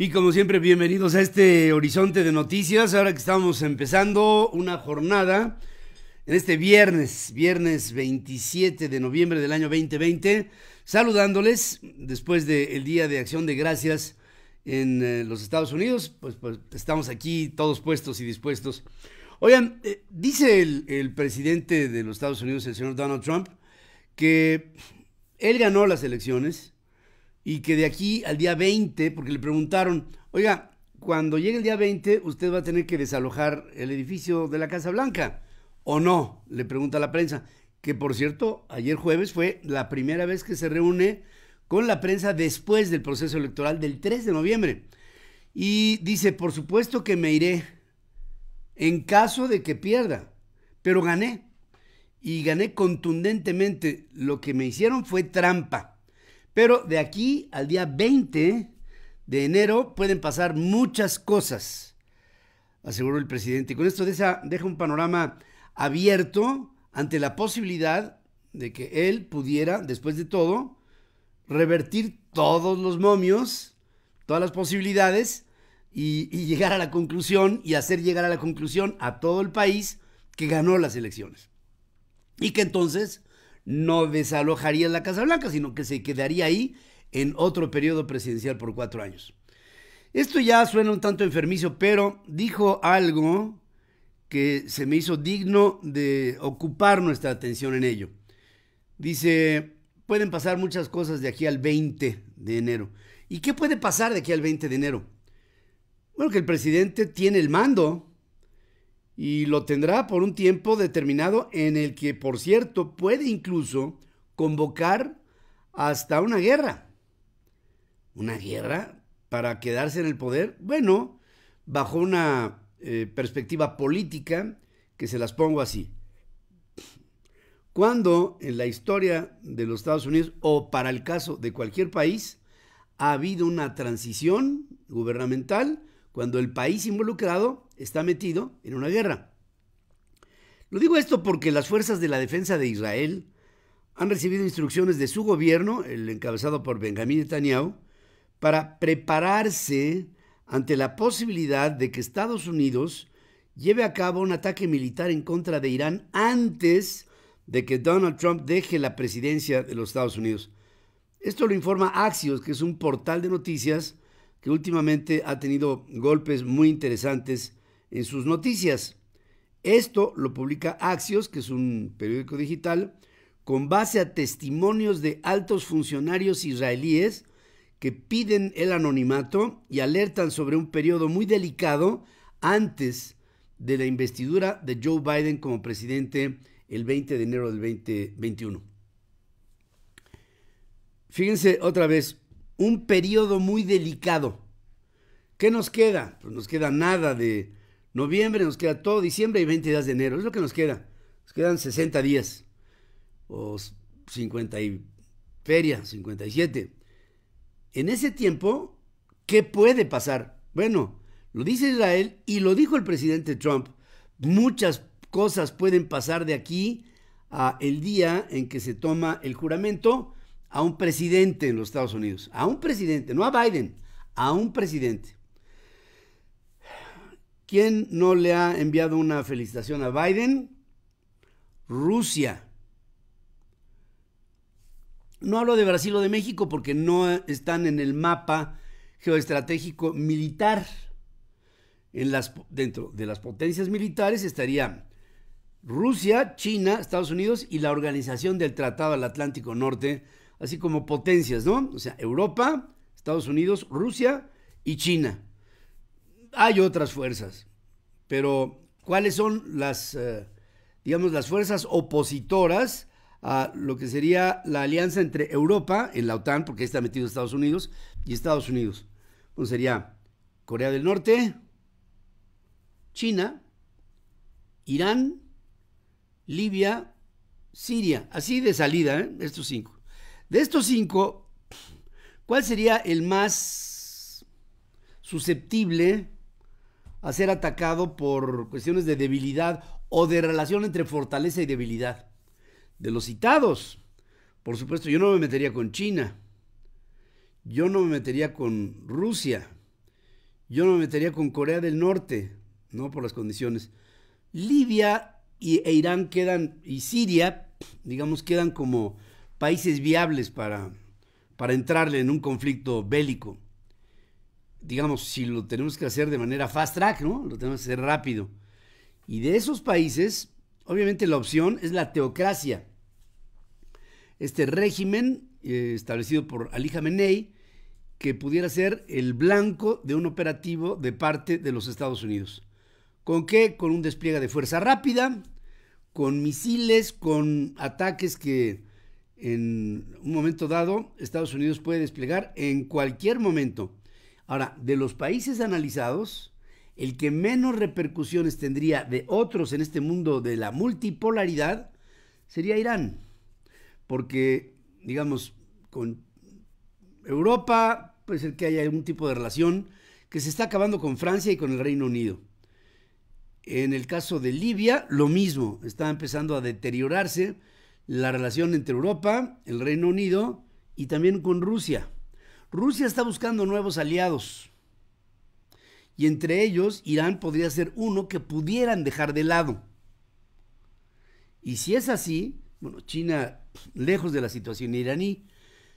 Y como siempre, bienvenidos a este horizonte de noticias. Ahora que estamos empezando una jornada, en este viernes, viernes 27 de noviembre del año 2020, saludándoles después del Día de Acción de Gracias en eh, los Estados Unidos. Pues, pues, estamos aquí todos puestos y dispuestos. Oigan, eh, dice el, el presidente de los Estados Unidos, el señor Donald Trump, que él ganó las elecciones y que de aquí al día 20, porque le preguntaron, oiga, cuando llegue el día 20 usted va a tener que desalojar el edificio de la Casa Blanca, ¿o no? Le pregunta la prensa, que por cierto, ayer jueves fue la primera vez que se reúne con la prensa después del proceso electoral del 3 de noviembre. Y dice, por supuesto que me iré en caso de que pierda, pero gané. Y gané contundentemente. Lo que me hicieron fue trampa. Pero de aquí al día 20 de enero pueden pasar muchas cosas, aseguró el presidente. con esto deja, un panorama abierto ante la posibilidad de que él pudiera, después de todo, revertir todos los momios, todas las posibilidades, y, llegar a la conclusión y hacer llegar a la conclusión a todo el país que ganó las elecciones. Y que entonces no desalojaría la Casa Blanca, sino que se quedaría ahí en otro periodo presidencial por cuatro años. Esto ya suena un tanto enfermizo, pero dijo algo que se me hizo digno de ocupar nuestra atención en ello. Dice, pueden pasar muchas cosas de aquí al 20 de enero. ¿Y qué puede pasar de aquí al 20 de enero? Bueno, que el presidente tiene el mando, y lo tendrá por un tiempo determinado en el que, por cierto, puede incluso convocar hasta una guerra. ¿Una guerra para quedarse en el poder? Bueno, bajo una eh, perspectiva política que se las pongo así. Cuando en la historia de los Estados Unidos o para el caso de cualquier país ha habido una transición gubernamental cuando el país involucrado está metido en una guerra. Lo digo esto porque las fuerzas de la defensa de Israel han recibido instrucciones de su gobierno, el encabezado por Benjamin Netanyahu, para prepararse ante la posibilidad de que Estados Unidos lleve a cabo un ataque militar en contra de Irán antes de que Donald Trump deje la presidencia de los Estados Unidos. Esto lo informa Axios, que es un portal de noticias que últimamente ha tenido golpes muy interesantes en sus noticias. Esto lo publica Axios, que es un periódico digital, con base a testimonios de altos funcionarios israelíes que piden el anonimato y alertan sobre un periodo muy delicado antes de la investidura de Joe Biden como presidente el 20 de enero del 2021. Fíjense otra vez, un periodo muy delicado. ¿Qué nos queda? Pues nos queda nada de noviembre, nos queda todo diciembre y 20 días de enero. Es lo que nos queda. Nos quedan 60 días. O 50 y feria, 57. En ese tiempo, ¿qué puede pasar? Bueno, lo dice Israel y lo dijo el presidente Trump. Muchas cosas pueden pasar de aquí a el día en que se toma el juramento a un presidente en los Estados Unidos, a un presidente, no a Biden, a un presidente. ¿Quién no le ha enviado una felicitación a Biden? Rusia. No hablo de Brasil o de México porque no están en el mapa geoestratégico militar. En las, dentro de las potencias militares estaría Rusia, China, Estados Unidos y la Organización del Tratado del Atlántico Norte, así como potencias, ¿no? O sea, Europa, Estados Unidos, Rusia y China. Hay otras fuerzas, pero ¿cuáles son las, eh, digamos, las fuerzas opositoras a lo que sería la alianza entre Europa, en la OTAN, porque ahí está metido Estados Unidos, y Estados Unidos? Pues sería Corea del Norte, China, Irán, Libia, Siria, así de salida, ¿eh? estos cinco. De estos cinco, ¿cuál sería el más susceptible a ser atacado por cuestiones de debilidad o de relación entre fortaleza y debilidad? De los citados, por supuesto, yo no me metería con China, yo no me metería con Rusia, yo no me metería con Corea del Norte, no por las condiciones. Libia e Irán quedan, y Siria, digamos, quedan como países viables para, para entrarle en un conflicto bélico. Digamos, si lo tenemos que hacer de manera fast track, ¿no? Lo tenemos que hacer rápido. Y de esos países, obviamente la opción es la teocracia. Este régimen eh, establecido por Ali Khamenei, que pudiera ser el blanco de un operativo de parte de los Estados Unidos. ¿Con qué? Con un despliegue de fuerza rápida, con misiles, con ataques que en un momento dado, Estados Unidos puede desplegar en cualquier momento. Ahora, de los países analizados, el que menos repercusiones tendría de otros en este mundo de la multipolaridad sería Irán. Porque, digamos, con Europa puede ser que haya algún tipo de relación que se está acabando con Francia y con el Reino Unido. En el caso de Libia, lo mismo, está empezando a deteriorarse la relación entre Europa, el Reino Unido y también con Rusia. Rusia está buscando nuevos aliados y entre ellos Irán podría ser uno que pudieran dejar de lado. Y si es así, bueno, China pues, lejos de la situación iraní,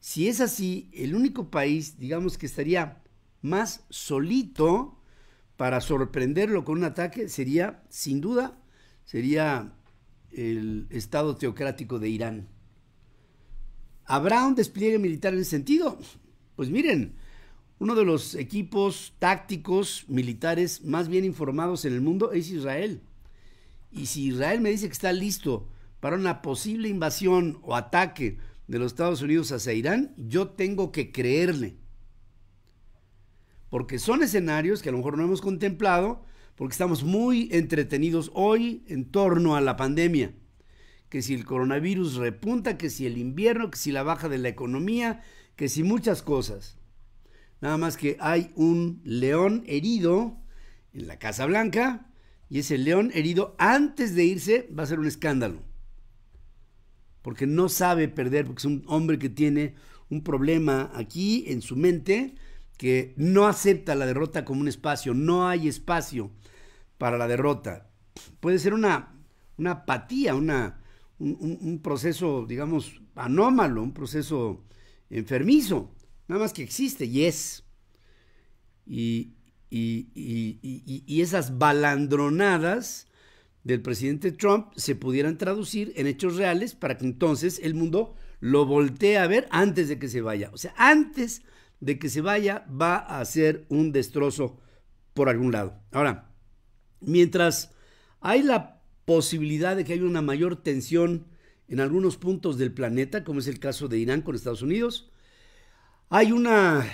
si es así, el único país, digamos que estaría más solito para sorprenderlo con un ataque sería, sin duda, sería el Estado teocrático de Irán. ¿Habrá un despliegue militar en ese sentido? Pues miren, uno de los equipos tácticos militares más bien informados en el mundo es Israel. Y si Israel me dice que está listo para una posible invasión o ataque de los Estados Unidos hacia Irán, yo tengo que creerle. Porque son escenarios que a lo mejor no hemos contemplado, porque estamos muy entretenidos hoy en torno a la pandemia. Que si el coronavirus repunta, que si el invierno, que si la baja de la economía, que si muchas cosas. Nada más que hay un león herido en la Casa Blanca y ese león herido antes de irse va a ser un escándalo. Porque no sabe perder, porque es un hombre que tiene un problema aquí en su mente que no acepta la derrota como un espacio, no hay espacio para la derrota. Puede ser una, una apatía, una, un, proceso, digamos, anómalo, un proceso enfermizo, nada más que existe y es. Y, y, y, y esas balandronadas del presidente Trump se pudieran traducir en hechos reales para que entonces el mundo lo voltee a ver antes de que se vaya. O sea, antes de que se vaya va a ser un destrozo por algún lado. Ahora, Mientras hay la posibilidad de que haya una mayor tensión en algunos puntos del planeta, como es el caso de Irán con Estados Unidos, hay una,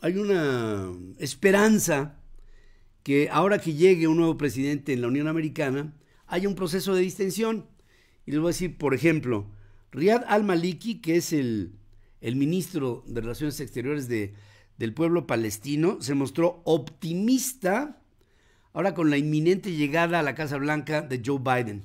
hay una esperanza que ahora que llegue un nuevo presidente en la Unión Americana, haya un proceso de distensión. Y les voy a decir, por ejemplo, Riyad al-Maliki, que es el, ministro de Relaciones Exteriores del pueblo palestino, se mostró optimista ahora con la inminente llegada a la Casa Blanca de Joe Biden.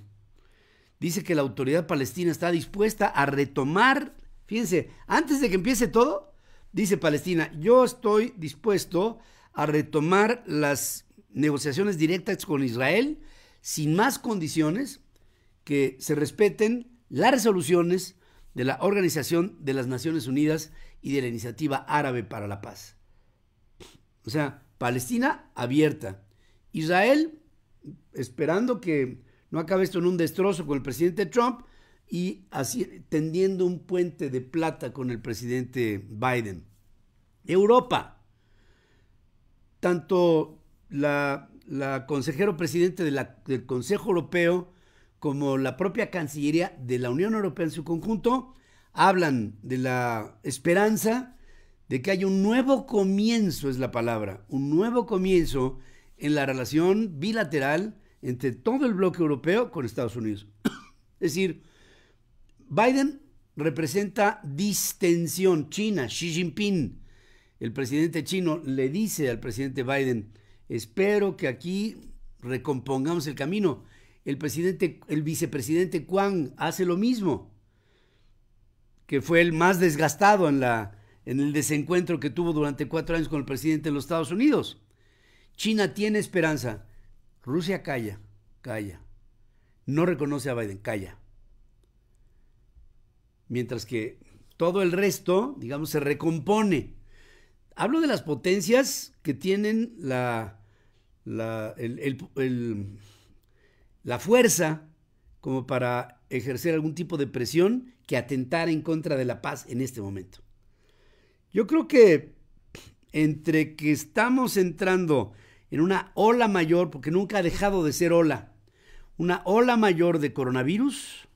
Dice que la autoridad palestina está dispuesta a retomar, fíjense, antes de que empiece todo, dice Palestina, yo estoy dispuesto a retomar las negociaciones directas con Israel sin más condiciones que se respeten las resoluciones de la Organización de las Naciones Unidas y de la Iniciativa Árabe para la Paz. O sea, Palestina abierta, Israel, esperando que no acabe esto en un destrozo con el presidente Trump y así, tendiendo un puente de plata con el presidente Biden. Europa, tanto la, consejera consejero presidente del Consejo Europeo como la propia Cancillería de la Unión Europea en su conjunto hablan de la esperanza de que haya un nuevo comienzo, es la palabra, un nuevo comienzo en la relación bilateral entre todo el bloque europeo con Estados Unidos. es decir, Biden representa distensión. China, Xi Jinping, el presidente chino, le dice al presidente Biden, espero que aquí recompongamos el camino. El, presidente, el vicepresidente Kwang hace lo mismo, que fue el más desgastado en, la, en el desencuentro que tuvo durante cuatro años con el presidente de los Estados Unidos. China tiene esperanza. Rusia calla, calla. No reconoce a Biden, calla. Mientras que todo el resto, digamos, se recompone. Hablo de las potencias que tienen la, la, la fuerza como para ejercer algún tipo de presión que atentar en contra de la paz en este momento. Yo creo que entre que estamos entrando en una ola mayor, porque nunca ha dejado de ser ola, una ola mayor de coronavirus,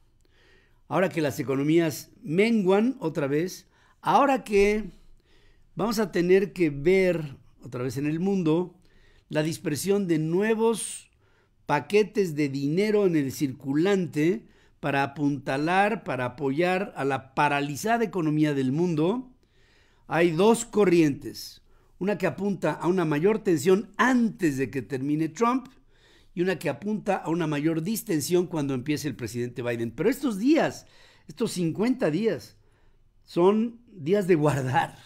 ahora que las economías menguan otra vez, ahora que vamos a tener que ver otra vez en el mundo la dispersión de nuevos paquetes de dinero en el circulante para apuntalar, para apoyar a la paralizada economía del mundo, hay dos corrientes una que apunta a una mayor tensión antes de que termine Trump y una que apunta a una mayor distensión cuando empiece el presidente Biden. Pero estos días, estos 50 días, son días de guardar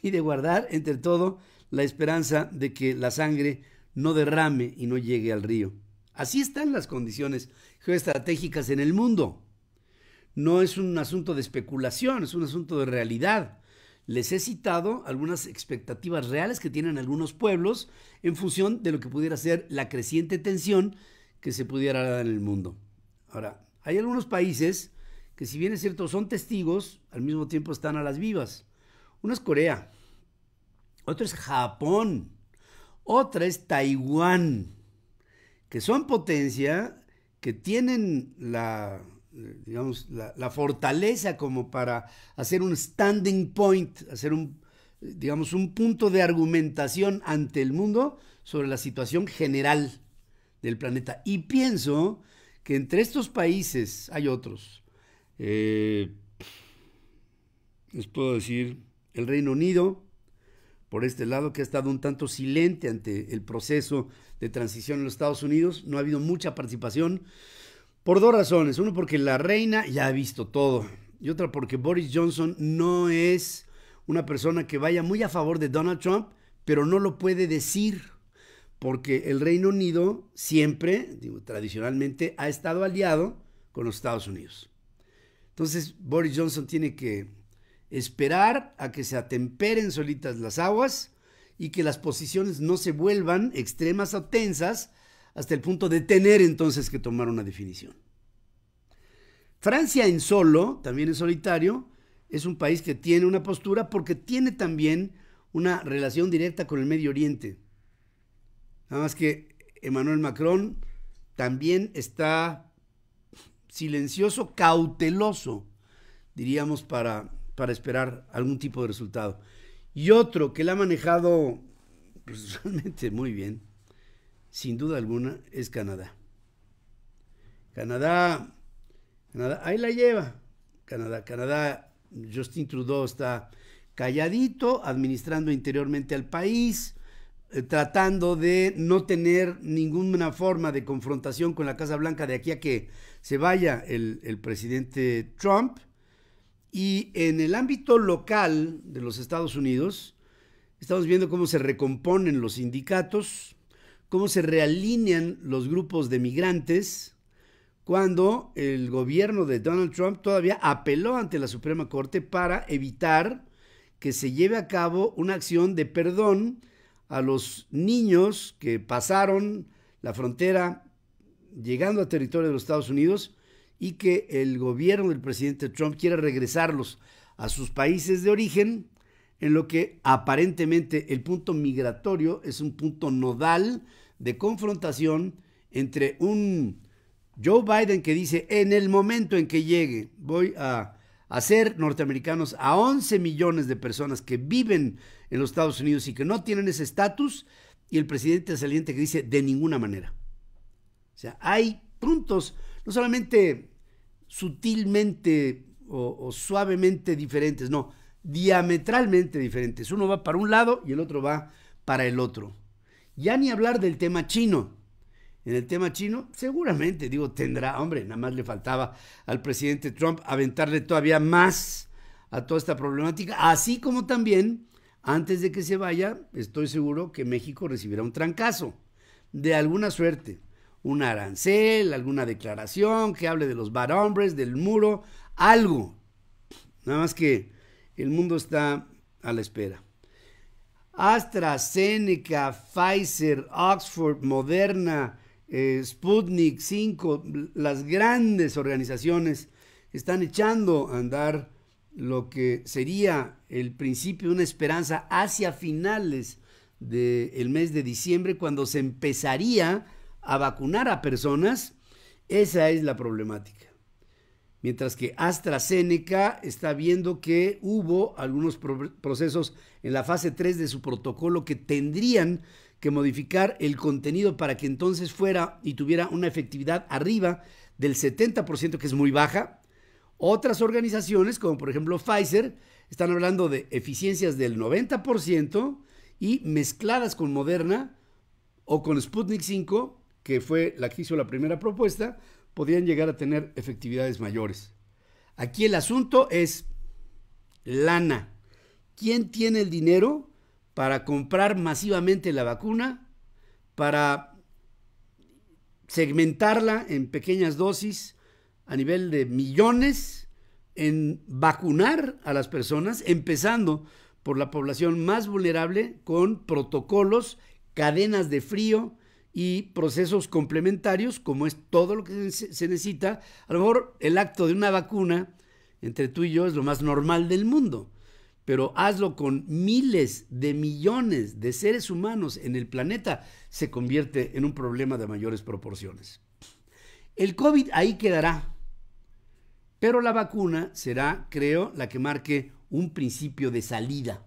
y de guardar entre todo la esperanza de que la sangre no derrame y no llegue al río. Así están las condiciones geoestratégicas en el mundo. No es un asunto de especulación, es un asunto de realidad. Les he citado algunas expectativas reales que tienen algunos pueblos en función de lo que pudiera ser la creciente tensión que se pudiera dar en el mundo. Ahora, hay algunos países que si bien es cierto son testigos, al mismo tiempo están a las vivas. Uno es Corea, otro es Japón, otra es Taiwán, que son potencia, que tienen la eh, digamos, la, fortaleza como para hacer un standing point, hacer un, digamos, un punto de argumentación ante el mundo sobre la situación general del planeta. Y pienso que entre estos países hay otros. Eh, les puedo decir el Reino Unido, por este lado, que ha estado un tanto silente ante el proceso de transición en los Estados Unidos, no ha habido mucha participación. Por dos razones. Uno, porque la reina ya ha visto todo. Y otra, porque Boris Johnson no es una persona que vaya muy a favor de Donald Trump, pero no lo puede decir. Porque el Reino Unido siempre, digo, tradicionalmente, ha estado aliado con los Estados Unidos. Entonces, Boris Johnson tiene que esperar a que se atemperen solitas las aguas y que las posiciones no se vuelvan extremas o tensas hasta el punto de tener entonces que tomar una definición. Francia en solo, también en solitario, es un país que tiene una postura porque tiene también una relación directa con el Medio Oriente. Nada más que Emmanuel Macron también está silencioso, cauteloso, diríamos, para, para esperar algún tipo de resultado. Y otro que la ha manejado pues, realmente muy bien sin duda alguna, es Canadá. Canadá, ahí la lleva. Canadá, Canadá, Justin Trudeau está calladito, administrando interiormente al país, eh, tratando de no tener ninguna forma de confrontación con la Casa Blanca de aquí a que se vaya el, el presidente Trump. Y en el ámbito local de los Estados Unidos, estamos viendo cómo se recomponen los sindicatos, cómo se realinean los grupos de migrantes cuando el gobierno de Donald Trump todavía apeló ante la Suprema Corte para evitar que se lleve a cabo una acción de perdón a los niños que pasaron la frontera llegando a territorio de los Estados Unidos y que el gobierno del presidente Trump quiere regresarlos a sus países de origen, en lo que aparentemente el punto migratorio es un punto nodal de confrontación entre un Joe Biden que dice, en el momento en que llegue, voy a hacer norteamericanos a 11 millones de personas que viven en los Estados Unidos y que no tienen ese estatus, y el presidente saliente que dice, de ninguna manera. O sea, hay puntos, no solamente sutilmente o, o suavemente diferentes, no, diametralmente diferentes. Uno va para un lado y el otro va para el otro. Ya ni hablar del tema chino. En el tema chino, seguramente, digo, tendrá, hombre, nada más le faltaba al presidente Trump aventarle todavía más a toda esta problemática, así como también, antes de que se vaya, estoy seguro que México recibirá un trancazo, de alguna suerte, un arancel, alguna declaración que hable de los hombres, del muro, algo. Nada más que el mundo está a la espera. AstraZeneca, Pfizer, Oxford, Moderna, eh, Sputnik 5, las grandes organizaciones están echando a andar lo que sería el principio de una esperanza hacia finales del mes de diciembre, cuando se empezaría a vacunar a personas. Esa es la problemática mientras que AstraZeneca está viendo que hubo algunos procesos en la fase 3 de su protocolo que tendrían que modificar el contenido para que entonces fuera y tuviera una efectividad arriba del 70%, que es muy baja. Otras organizaciones, como por ejemplo Pfizer, están hablando de eficiencias del 90% y mezcladas con Moderna o con Sputnik 5, que fue la que hizo la primera propuesta, podrían llegar a tener efectividades mayores. Aquí el asunto es lana. ¿Quién tiene el dinero para comprar masivamente la vacuna, para segmentarla en pequeñas dosis a nivel de millones, en vacunar a las personas, empezando por la población más vulnerable con protocolos, cadenas de frío, y procesos complementarios, como es todo lo que se necesita. A lo mejor el acto de una vacuna entre tú y yo es lo más normal del mundo, pero hazlo con miles de millones de seres humanos en el planeta, se convierte en un problema de mayores proporciones. El COVID ahí quedará, pero la vacuna será, creo, la que marque un principio de salida.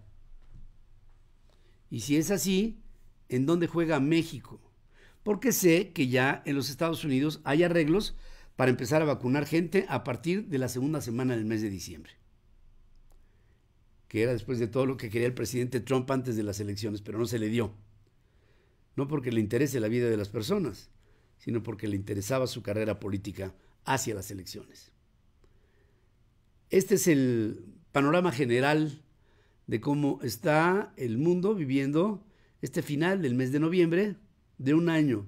Y si es así, ¿en dónde juega México? porque sé que ya en los Estados Unidos hay arreglos para empezar a vacunar gente a partir de la segunda semana del mes de diciembre, que era después de todo lo que quería el presidente Trump antes de las elecciones, pero no se le dio. No porque le interese la vida de las personas, sino porque le interesaba su carrera política hacia las elecciones. Este es el panorama general de cómo está el mundo viviendo este final del mes de noviembre de un año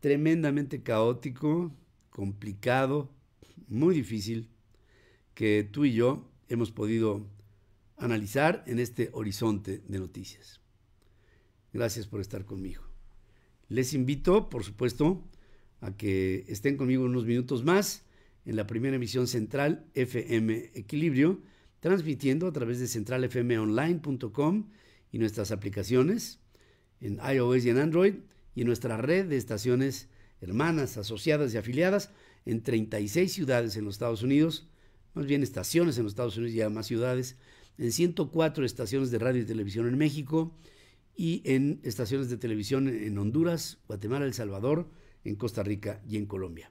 tremendamente caótico, complicado, muy difícil, que tú y yo hemos podido analizar en este horizonte de noticias. Gracias por estar conmigo. Les invito, por supuesto, a que estén conmigo unos minutos más en la primera emisión central FM Equilibrio, transmitiendo a través de centralfmonline.com y nuestras aplicaciones en iOS y en Android y en nuestra red de estaciones hermanas, asociadas y afiliadas en 36 ciudades en los Estados Unidos, más bien estaciones en los Estados Unidos y además ciudades, en 104 estaciones de radio y televisión en México y en estaciones de televisión en Honduras, Guatemala, El Salvador, en Costa Rica y en Colombia.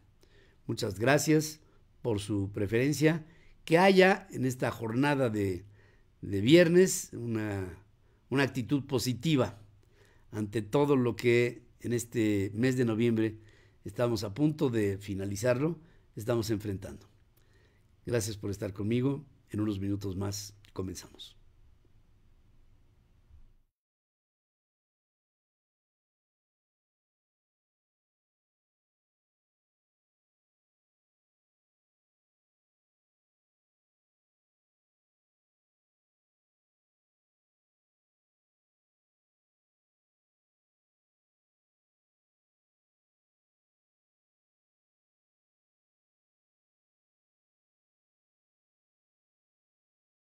Muchas gracias por su preferencia. Que haya en esta jornada de, viernes una, una actitud positiva ante todo lo que en este mes de noviembre, estamos a punto de finalizarlo, estamos enfrentando. Gracias por estar conmigo. En unos minutos más comenzamos.